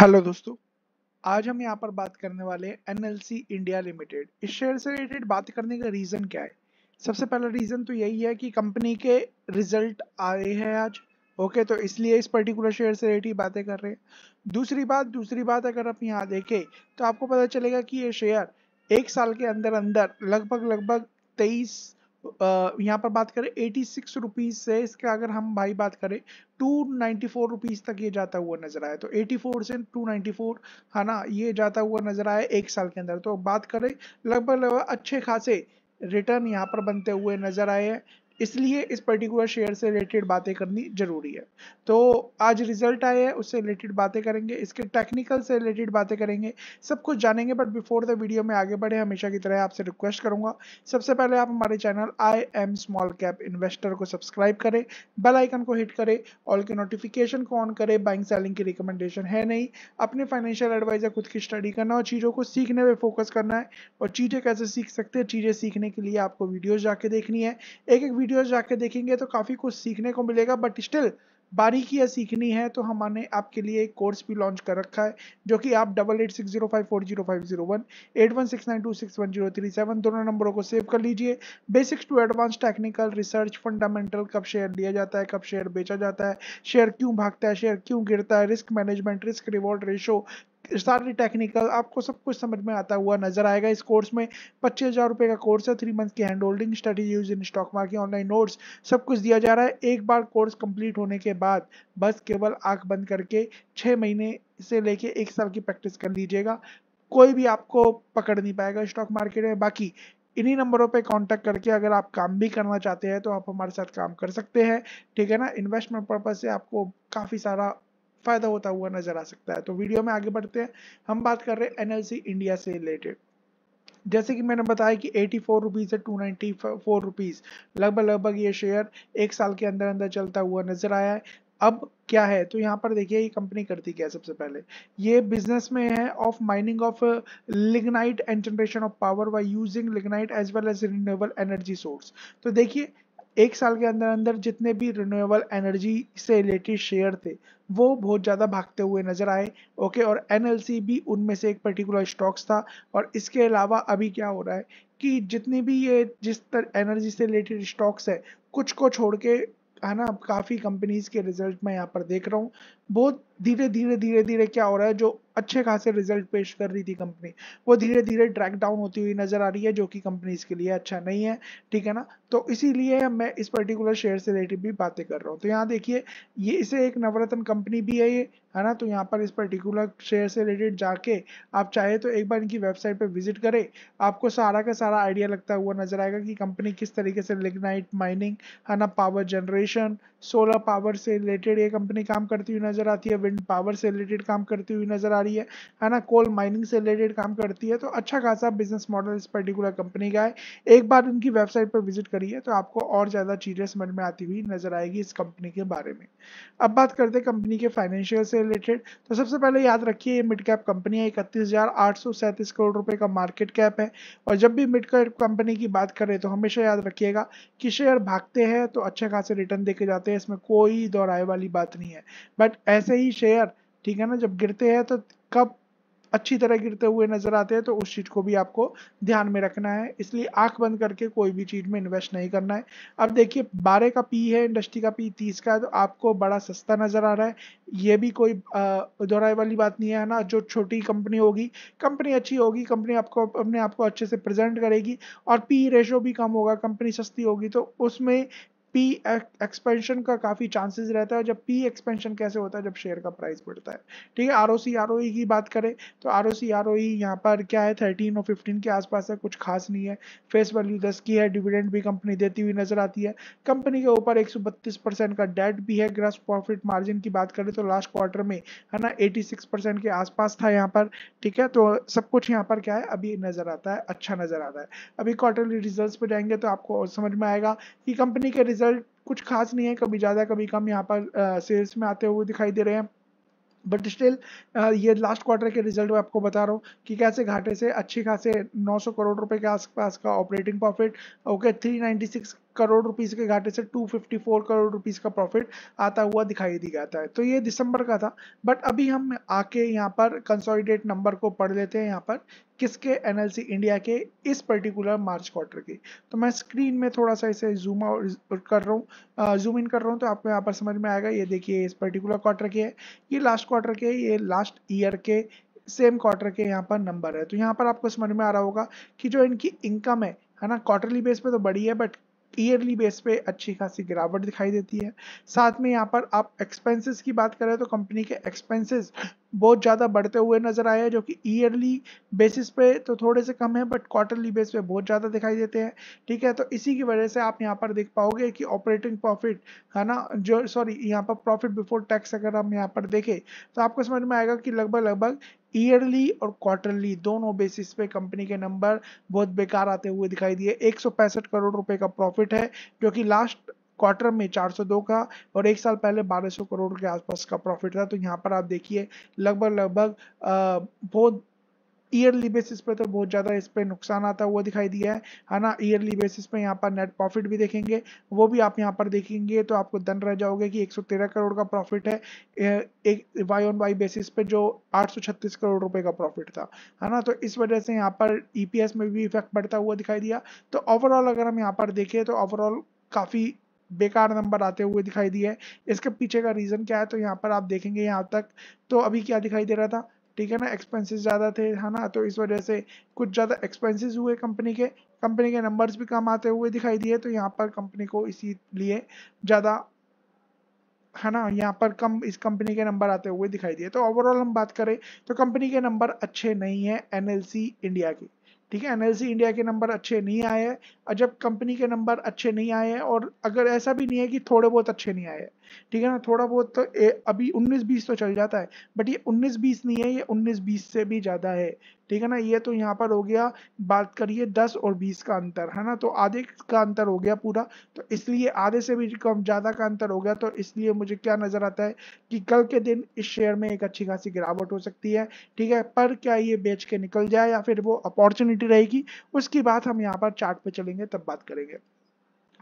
hello दोस्तों आज हम यहाँ पर बात करने वाले सी इंडिया लिमिटेड इस शेयर से रिलेटेड बात करने का रीज़न क्या है सबसे पहला रीज़न तो यही है कि कंपनी के रिजल्ट आए हैं आज ओके तो इसलिए इस पर्टिकुलर शेयर से रिलेटेड बातें कर रहे हैं दूसरी बात दूसरी बात अगर आप यहाँ देखें तो आपको पता चलेगा कि ये शेयर एक साल के अंदर अंदर लगभग लगभग तेईस यहाँ पर बात करें एटी सिक्स रुपीज़ से इसके अगर हम भाई बात करें टू नाइन्टी फोर रुपीज़ तक ये जाता हुआ नजर आया तो एटी फोर से टू नाइन्टी फोर है ना ये जाता हुआ नजर आया एक साल के अंदर तो बात करें लगभग लगभग अच्छे खासे रिटर्न यहाँ पर बनते हुए नजर आए हैं इसलिए इस पर्टिकुलर शेयर से रिलेटेड बातें करनी जरूरी है तो आज रिजल्ट आया है उससे रिलेटेड बातें करेंगे इसके टेक्निकल से रिलेटेड बातें करेंगे सब कुछ जानेंगे बट बिफोर द वीडियो में आगे बढ़े हमेशा की तरह आपसे रिक्वेस्ट करूंगा सबसे पहले आप हमारे channel I am small cap investor को सब्सक्राइब करें बेल आइकन को हिट करें ऑल के नोटिफिकेशन को ऑन करें बाइंग सेलिंग की रिकमेंडेशन है नहीं अपने फाइनेंशियल एडवाइजर खुद की स्टडी करना और चीज़ों को सीखने पर फोकस करना है और चीज़ें कैसे सीख सकते हैं चीज़ें सीखने के लिए आपको वीडियोज जाके देखनी है एक एक वीडियो वीडियोस जाके देखेंगे तो काफ़ी कुछ सीखने को मिलेगा बट स्टिल बारीकियाँ सीखनी है तो हमारे आपके लिए एक कोर्स भी लॉन्च कर रखा है जो कि आप double eight six zero five four zero five zero one eight one six nine two six one zero three seven दोनों नंबरों को सेव कर लीजिए basics to advance technical research fundamental कब शेयर लिया जाता है कब शेयर बेचा जाता है शेयर क्यों भागता है शेयर क्यों गिरता है risk management risk reward ratio सारी टेक्निकल आपको सब कुछ समझ में आता हुआ नजर आएगा इस कोर्स में पच्चीस हज़ार रुपये का कोर्स है थ्री मंथ की hand holding study use in stock market online notes सब कुछ दिया जा रहा है एक बार कोर्स कंप्लीट होने के बाद बस केवल आंख बंद करके छः महीने से लेके एक साल की प्रैक्टिस कर लीजिएगा कोई भी आपको पकड़ नहीं पाएगा स्टॉक मार्केट में बाकी इन्हीं नंबरों पे कांटेक्ट करके अगर आप काम भी करना चाहते हैं तो आप हमारे साथ काम कर सकते हैं ठीक है ना इन्वेस्टमेंट पर्पज से आपको काफ़ी सारा फायदा होता हुआ नजर आ सकता है तो वीडियो में आगे बढ़ते हैं हम बात कर रहे हैं एनएलसी इंडिया से रिलेटेड जैसे कि मैंने बताया कि एटी फोर रुपीज़ से टू नाइन्टी फोर रुपीज़ लगभग लगभग ये शेयर एक साल के अंदर अंदर चलता हुआ नजर आया है अब क्या है तो यहाँ पर देखिए ये कंपनी करती क्या है सबसे पहले ये बिजनेस में है of mining of lignite and generation of power by using lignite as well as renewable energy source तो देखिए एक साल के अंदर अंदर जितने भी रिन्यूएबल एनर्जी से रिलेटेड शेयर थे वो बहुत ज़्यादा भागते हुए नजर आए ओके और एन भी उनमें से एक पर्टिकुलर स्टॉक्स था और इसके अलावा अभी क्या हो रहा है कि जितने भी ये जिस तरह एनर्जी से रिलेटेड स्टॉक्स है कुछ को छोड़ के है ना काफ़ी कंपनीज के रिजल्ट मैं यहाँ पर देख रहा हूँ बहुत धीरे धीरे धीरे धीरे क्या हो रहा है जो अच्छे खासे रिजल्ट पेश कर रही थी कंपनी वो धीरे धीरे ट्रैक डाउन होती हुई नजर आ रही है जो कि कंपनीज के लिए अच्छा नहीं है ठीक है ना तो इसीलिए मैं इस पर्टिकुलर शेयर से रिलेटेड भी बातें कर रहा हूँ तो यहाँ देखिए ये इसे एक नवरत्न कंपनी भी है ये है ना तो यहाँ पर इस पर्टिकुलर शेयर से रिलेटेड जाके आप चाहे तो एक बार इनकी वेबसाइट पर विजिट करें आपको सारा का सारा आइडिया लगता हुआ नजर आएगा कि कंपनी किस तरीके से लिग्नाइट माइनिंग है ना पावर जनरेशन सोलर पावर से रिलेटेड ये कंपनी काम करती हुई नजर नजर आती है विंड पावर से रिलेटेड काम करती हुई नजर आ रही है है ना कोल माइनिंग से रिलेटेड काम करती है तो अच्छा खासा बिजनेस मॉडल इस पर्टिकुलर कंपनी का है एक बार उनकी वेबसाइट पर विजिट करिए तो आपको और ज़्यादा चीज़ें समझ में आती हुई नजर आएगी इस कंपनी के बारे में अब बात करते हैं कंपनी के फाइनेंशियल से रिलेटेड तो सबसे पहले याद रखिए ये मिड कैप कंपनी है इकतीस करोड़ रुपए का मार्केट कैप है और जब भी मिड कैप कंपनी की बात करें तो हमेशा याद रखिएगा कि शेयर भागते हैं तो अच्छे खासे रिटर्न देके जाते हैं इसमें कोई दोहराए वाली बात नहीं है बट ऐसे ही शेयर ठीक है ना जब गिरते हैं तो कब अच्छी तरह गिरते हुए नजर आते हैं तो उस चीज को भी आपको ध्यान में रखना है इसलिए आंख बंद करके कोई भी चीज में इन्वेस्ट नहीं करना है अब देखिए बारह का पी है इंडस्ट्री का पी तीस का है तो आपको बड़ा सस्ता नजर आ रहा है ये भी कोई दोहराई वाली बात नहीं है ना जो छोटी कंपनी होगी कंपनी अच्छी होगी कंपनी आपको अपने आपको अच्छे से प्रेजेंट करेगी और पी रेशो भी कम होगा कंपनी सस्ती होगी तो उसमें पी एक्सपेंशन का काफ़ी चांसेस रहता है जब पी एक्सपेंशन कैसे होता है जब शेयर का प्राइस बढ़ता है ठीक है R O C R O की बात करें तो R O C R O यहाँ पर क्या है थर्टीन और फिफ्टीन के आसपास है कुछ खास नहीं है फेस वैल्यू दस की है डिविडेंड भी कंपनी देती हुई नजर आती है कंपनी के ऊपर एक सौ बत्तीस परसेंट का डेट भी है ग्रस प्रॉफिट मार्जिन की बात करें तो लास्ट क्वार्टर में है ना एटी सिक्स परसेंट के आसपास था यहाँ पर ठीक है तो सब कुछ यहाँ पर क्या है अभी नज़र आता है अच्छा नज़र आता है अभी क्वार्टरली रिजल्ट पर जाएंगे तो आपको और समझ में आएगा कि कंपनी के रिजल्ट कुछ खास नहीं है कभी ज़्यादा कभी कम यहाँ पर सेल्स में आते हुए दिखाई दे रहे हैं बट स्टिल ये लास्ट क्वार्टर के रिजल्ट में आपको बता रहा हूँ कि कैसे घाटे से अच्छी खासे 900 करोड़ रुपए के आसपास का operating profit okay 396 crore rupees के घाटे से 254 करोड़ रुपीस का प्रॉफिट आता हुआ दिखाई जाता है तो ये दिसंबर का था बट अभी हम आके यहाँ पर कंसोलिडेट नंबर को पढ़ लेते हैं यहाँ पर किसके एनएलसी इंडिया के इस पर्टिकुलर मार्च क्वार्टर के तो मैं स्क्रीन में थोड़ा सा इसे जूम आउट कर रहा हूँ जूम इन कर रहा हूँ तो आपको यहाँ पर समझ में आएगा ये देखिए इस पर्टिकुलर क्वार्टर के है ये लास्ट क्वार्टर के ये लास्ट ईयर के सेम क्वार्टर के यहाँ पर नंबर है तो यहाँ पर आपको समझ में आ रहा होगा कि जो इनकी इनकम है है ना क्वार्टरली बेस पे तो बड़ी है बट ईयरली बेस पे अच्छी खासी गिरावट दिखाई देती है साथ में यहाँ पर आप एक्सपेंसेस की बात करें तो कंपनी के एक्सपेंसेस बहुत ज़्यादा बढ़ते हुए नज़र आए हैं जो कि ईयरली बेसिस पे तो थोड़े से कम है बट क्वार्टरली बेस पे बहुत ज़्यादा दिखाई देते हैं ठीक है तो इसी की वजह से आप यहाँ पर देख पाओगे कि ऑपरेटिंग प्रॉफिट है ना जो सॉरी यहाँ पर प्रॉफिट बिफोर टैक्स अगर हम यहाँ पर देखें तो आपको समझ में आएगा कि लगभग लगभग ईयरली और क्वार्टरली दोनों बेसिस पे कंपनी के नंबर बहुत बेकार आते हुए दिखाई दिए एक करोड़ रुपए का प्रॉफिट है जो कि लास्ट क्वार्टर में 402 का और एक साल पहले 1200 करोड़ के आसपास का प्रॉफिट था तो यहाँ पर आप देखिए लगभग लगभग बहुत ईयरली बेसिस पे तो बहुत ज़्यादा इस पर नुकसान आता हुआ दिखाई दिया है है ना ईयरली बेसिस पे यहाँ पर नेट प्रॉफिट भी देखेंगे वो भी आप यहाँ पर देखेंगे तो आपको दन रह जाओगे कि 113 करोड़ का प्रॉफिट है एक वाई ऑन वाई बेसिस पे जो 836 करोड़ रुपए का प्रॉफिट था है ना तो इस वजह से यहाँ पर ई e में भी इफेक्ट बढ़ता हुआ दिखाई दिया तो ओवरऑल अगर हम यहाँ पर देखें तो ओवरऑल काफ़ी बेकार नंबर आते हुए दिखाई दिए इसके पीछे का रीज़न क्या है तो यहाँ पर आप देखेंगे यहाँ तक तो अभी क्या दिखाई दे रहा था ठीक है ना एक्सपेंसेस ज़्यादा थे है ना तो इस वजह से कुछ ज़्यादा एक्सपेंसेस हुए कंपनी के कंपनी के नंबर्स भी कम आते हुए दिखाई दिए तो यहाँ पर कंपनी को इसी लिए ज़्यादा है ना यहाँ पर कम इस कंपनी के नंबर आते हुए दिखाई दिए तो ओवरऑल हम बात करें तो कंपनी के नंबर अच्छे नहीं है एनएलसी इंडिया की ठीक है एनएलसी इंडिया के नंबर अच्छे नहीं आए हैं कंपनी के नंबर अच्छे नहीं आए हैं और अगर ऐसा भी नहीं है कि थोड़े बहुत अच्छे नहीं आए ठीक है ना थोड़ा बहुत तो ए, अभी 19-20 तो चल जाता है बट ये 19-20 नहीं है ये 19-20 से भी ज़्यादा है ठीक है ना ये तो यहाँ पर हो गया बात करिए 10 और 20 का अंतर है ना तो आधे का अंतर हो गया पूरा तो इसलिए आधे से भी कम ज़्यादा का अंतर हो गया तो इसलिए मुझे क्या नज़र आता है कि कल के दिन इस शेयर में एक अच्छी खासी गिरावट हो सकती है ठीक है पर क्या ये बेच के निकल जाए या फिर वो अपॉर्चुनिटी रहेगी उसकी बात हम यहाँ पर चार्ट चलेंगे तब बात करेंगे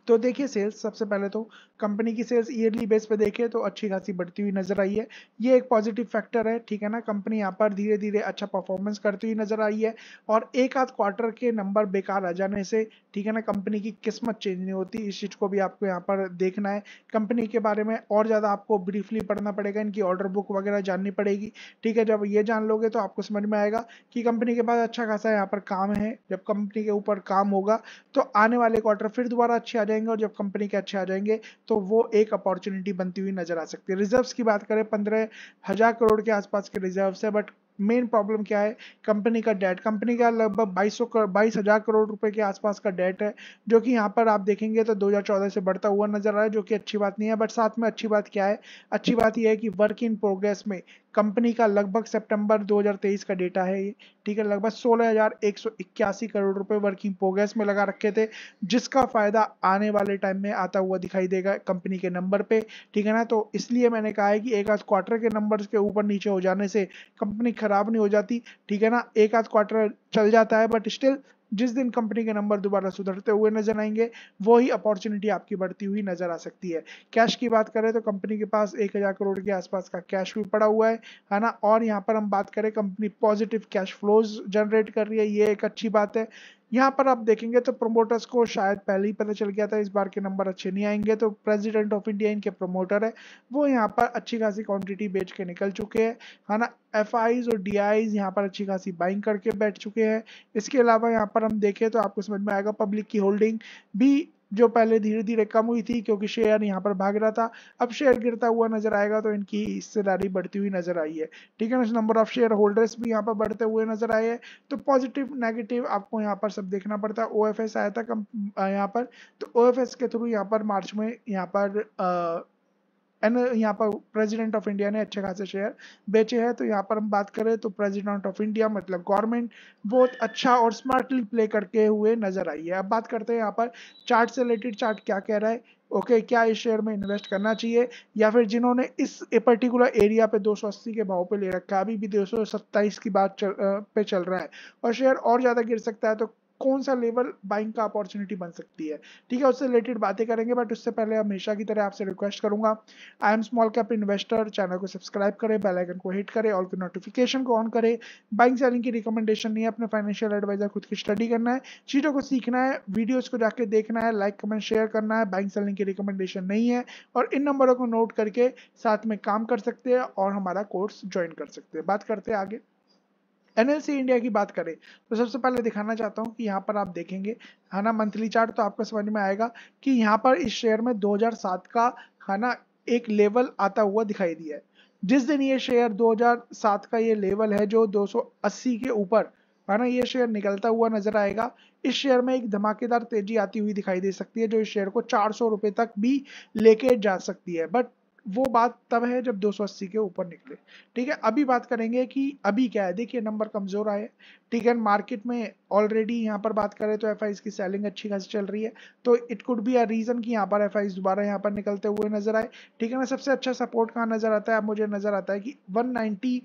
तो देखिए सेल्स सबसे पहले तो कंपनी की सेल्स ईयरली बेस पे देखिए तो अच्छी खासी बढ़ती हुई नजर आई है ये एक पॉजिटिव फैक्टर है ठीक है ना कंपनी यहाँ पर धीरे धीरे अच्छा परफॉर्मेंस करती हुई नजर आई है और एक आध क्वार्टर के नंबर बेकार आ जाने से ठीक है ना कंपनी की किस्मत चेंज नहीं होती इस चीज़ को भी आपको यहाँ पर देखना है कंपनी के बारे में और ज़्यादा आपको ब्रीफली पढ़ना पड़ेगा इनकी ऑर्डर बुक वगैरह जाननी पड़ेगी ठीक है जब ये जान लोगे तो आपको समझ में आएगा कि कंपनी के पास अच्छा खासा यहाँ पर काम है जब कंपनी के ऊपर काम होगा तो आने वाले क्वार्टर फिर दोबारा अच्छे आ जाए जाएंगे और जब कंपनी के अच्छे आ जाएंगे तो वो एक अपॉर्चुनिटी बनती हुई नजर आ सकती है रिजर्व्स की बात करें पंद्रह हजार करोड़ के आसपास के रिजर्व्स है बट मेन प्रॉब्लम क्या है कंपनी का डेट कंपनी का लगभग बाईस बाईस हज़ार करोड़ रुपए के आसपास का डेट है जो कि यहाँ पर आप देखेंगे तो 2014 से बढ़ता हुआ नजर आ रहा है जो कि अच्छी बात नहीं है बट साथ में अच्छी बात क्या है अच्छी बात यह है कि वर्क इन प्रोग्रेस में कंपनी का लगभग सितंबर 2023 का डेटा है ठीक है लगभग सोलह करोड़ रुपए वर्किंग प्रोग्रेस में लगा रखे थे जिसका फायदा आने वाले टाइम में आता हुआ दिखाई देगा कंपनी के नंबर पे ठीक है ना तो इसलिए मैंने कहा है कि एक आध क्वार्टर के नंबर के ऊपर नीचे हो जाने से कंपनी खराब नहीं हो जाती ठीक है ना एक आध क्वार्टर चल जाता है बट स्टिल जिस दिन कंपनी के नंबर दोबारा सुधरते हुए नजर आएंगे वही अपॉर्चुनिटी आपकी बढ़ती हुई नजर आ सकती है कैश की बात करें तो कंपनी के पास एक हजार करोड़ के आसपास का कैश भी पड़ा हुआ है है ना और यहाँ पर हम बात करें company positive cash flows generate कर रही है ये एक अच्छी बात है यहाँ पर आप देखेंगे तो प्रमोटर्स को शायद पहले ही पता चल गया था इस बार के नंबर अच्छे नहीं आएंगे तो प्रेसिडेंट ऑफ इंडिया इनके प्रमोटर है वो यहाँ पर अच्छी खासी क्वांटिटी बेच के निकल चुके हैं है ना एफ आईज और डी आईज यहाँ पर अच्छी खासी बाइंग करके बैठ चुके हैं इसके अलावा यहाँ पर हम देखें तो आपको समझ में आएगा पब्लिक की होल्डिंग भी जो पहले धीरे धीरे कम हुई थी क्योंकि शेयर यहाँ पर भाग रहा था अब शेयर गिरता हुआ नजर आएगा तो इनकी हिस्सेदारी बढ़ती हुई नजर आई है ठीक है नंबर ऑफ शेयर होल्डर्स भी यहाँ पर बढ़ते हुए नजर आए हैं तो पॉजिटिव नेगेटिव आपको यहाँ पर सब देखना पड़ता है ओ आया था यहाँ पर तो ओ के थ्रू यहाँ पर मार्च में यहाँ पर आ, एंड uh, यहाँ पर प्रेसिडेंट ऑफ इंडिया ने अच्छे खासे शेयर बेचे हैं तो यहाँ पर हम बात करें तो प्रेसिडेंट ऑफ इंडिया मतलब गवर्नमेंट बहुत अच्छा और स्मार्टली प्ले करके हुए नजर आई है अब बात करते हैं यहाँ पर चार्ट से रिलेटेड चार्ट क्या कह रहा है ओके okay, क्या इस शेयर में इन्वेस्ट करना चाहिए या फिर जिन्होंने इस पर्टिकुलर एरिया पे 280 के भाव पे ले रखा है अभी भी दो की बात चल, पे चल रहा है और शेयर और ज़्यादा गिर सकता है तो कौन सा लेवल बाइंग का अपॉर्चुनिटी बन सकती है ठीक है उससे रिलेटेड बातें करेंगे बट उससे पहले हमेशा की तरह आपसे रिक्वेस्ट करूंगा I am small cap investor channel को सब्सक्राइब करें बेल आइकन को हिट करें और के नोटिफिकेशन को ऑन करें बाइंग सेलिंग की रिकमेंडेशन नहीं है अपने फाइनेंशियल एडवाइजर खुद की स्टडी करना है चीज़ों को सीखना है वीडियोज़ को जाके देखना है लाइक कमेंट शेयर करना है बाइंग सेलिंग की रिकमेंडेशन नहीं है और इन नंबरों को नोट करके साथ में काम कर सकते हैं और हमारा कोर्स ज्वाइन कर सकते हैं बात करते हैं आगे एनएलसी इंडिया की बात करें तो सबसे पहले दिखाना चाहता हूँ कि यहाँ पर आप देखेंगे है ना मंथली चार्ट तो आपको समझ में आएगा कि यहाँ पर इस शेयर में 2007 का है ना एक लेवल आता हुआ दिखाई दिया है जिस दिन ये शेयर 2007 का ये लेवल है जो 280 के ऊपर है ना ये शेयर निकलता हुआ नजर आएगा इस शेयर में एक धमाकेदार तेजी आती हुई दिखाई दे सकती है जो इस शेयर को चार सौ तक भी लेके जा सकती है बट वो बात तब है जब 280 के ऊपर निकले ठीक है अभी बात करेंगे कि अभी क्या है देखिए नंबर कमजोर आए ठीक है मार्केट में ऑलरेडी यहाँ पर बात करें तो एफ की सेलिंग अच्छी खासी चल रही है तो it could be a reason कि यहाँ पर एफ दोबारा यहाँ पर निकलते हुए नजर आए ठीक है ना सबसे अच्छा सपोर्ट कहाँ नजर आता है अब मुझे नजर आता है कि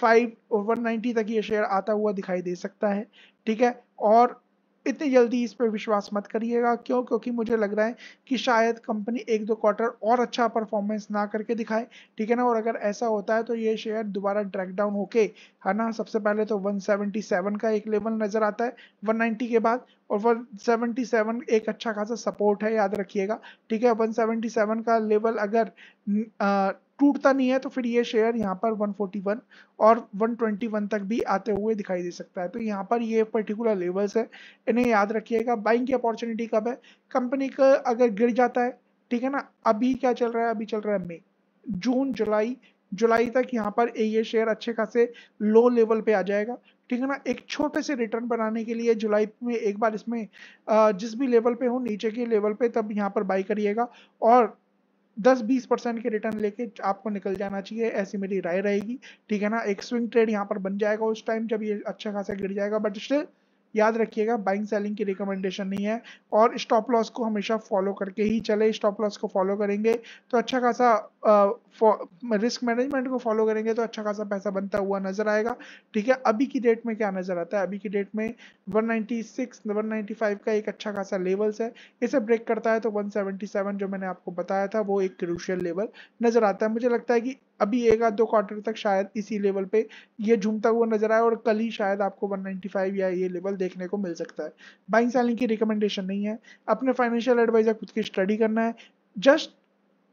फाइव और 190 तक ये शेयर आता हुआ दिखाई दे सकता है ठीक है और इतनी जल्दी इस पर विश्वास मत करिएगा क्यों क्योंकि मुझे लग रहा है कि शायद कंपनी एक दो क्वार्टर और अच्छा परफॉर्मेंस ना करके दिखाए ठीक है ना और अगर ऐसा होता है तो ये शेयर दोबारा ड्रैक डाउन होके है ना सबसे पहले तो 177 का एक लेवल नज़र आता है 190 के बाद और 177 एक अच्छा खासा सपोर्ट है याद रखिएगा ठीक है 177 का लेवल अगर आ, टूटता नहीं है तो फिर ये शेयर यहाँ पर 141 और 121 तक भी आते हुए दिखाई दे सकता है तो यहाँ पर ये पर्टिकुलर लेवल्स है इन्हें याद रखिएगा बाइंग की अपॉर्चुनिटी कब है कंपनी का अगर गिर जाता है ठीक है ना अभी क्या चल रहा है अभी चल रहा है मई जून जुलाई जुलाई तक यहाँ पर ये शेयर अच्छे खासे लो लेवल पे आ जाएगा ठीक है ना एक छोटे से रिटर्न बनाने के लिए जुलाई में एक बार इसमें जिस भी लेवल पे हो नीचे के लेवल पे तब यहाँ पर बाई करिएगा और दस बीस परसेंट के रिटर्न लेके आपको निकल जाना चाहिए ऐसी मेरी राय रहेगी ठीक है ना एक स्विंग ट्रेड यहाँ पर बन जाएगा उस टाइम जब ये अच्छा खासा गिर जाएगा बट स्टिल याद रखिएगा बाइंग सेलिंग की रिकमेंडेशन नहीं है और स्टॉप लॉस को हमेशा फॉलो करके ही चले स्टॉप लॉस को फॉलो करेंगे तो अच्छा खासा रिस्क मैनेजमेंट को फॉलो करेंगे तो अच्छा खासा पैसा बनता हुआ नजर आएगा ठीक है अभी की डेट में क्या नजर आता है अभी की डेट में 196 195 का एक अच्छा खासा लेवल्स है इसे ब्रेक करता है तो 177 जो मैंने आपको बताया था वो एक क्रूशियल लेवल नजर आता है मुझे लगता है कि अभी एक आध दो क्वार्टर तक शायद इसी लेवल पे ये झूमता हुआ नजर आए और कल ही शायद आपको 195 या ये लेवल देखने को मिल सकता है बाइंग सेलिंग की रिकमेंडेशन नहीं है अपने फाइनेंशियल एडवाइजर खुद की स्टडी करना है जस्ट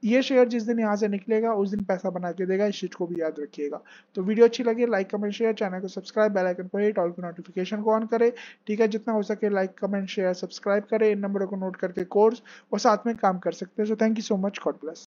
ये शेयर जिस दिन यहाँ से निकलेगा उस दिन पैसा बना के देगा इस चीज को भी याद रखिएगा तो वीडियो अच्छी लगी लाइक कमेंट शेयर चैनल को सब्सक्राइब बेल आइकन को हिट ऑल को नोटिफिकेशन को ऑन करें ठीक है जितना हो सके लाइक कमेंट शेयर सब्सक्राइब करें इन नंबरों को नोट करके कोर्स और साथ में काम कर सकते हैं so thank you so much God bless